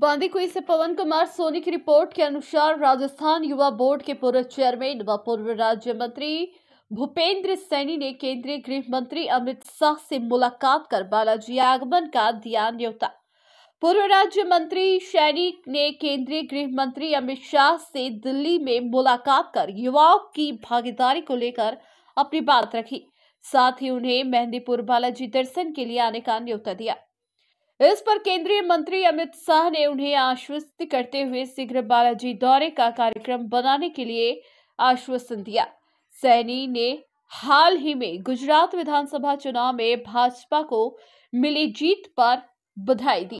बांदीकुई से पवन कुमार सोनी की रिपोर्ट के अनुसार राजस्थान युवा बोर्ड के पूर्व चेयरमैन व पूर्व राज्य मंत्री भूपेंद्र सैनी ने केंद्रीय गृह मंत्री अमित शाह से मुलाकात कर बालाजी आगमन का दिया न्योता पूर्व राज्य मंत्री सैनी ने केंद्रीय गृह मंत्री अमित शाह से दिल्ली में मुलाकात कर युवाओं की भागीदारी को लेकर अपनी बात रखी साथ ही उन्हें मेहंदीपुर बालाजी दर्शन के लिए आने का न्योता दिया इस पर केंद्रीय मंत्री अमित शाह ने उन्हें आश्वस्त करते हुए शीघ्र बालाजी दौरे का कार्यक्रम बनाने के लिए आश्वासन दिया सैनी ने हाल ही में गुजरात विधानसभा चुनाव में भाजपा को मिली जीत पर बधाई दी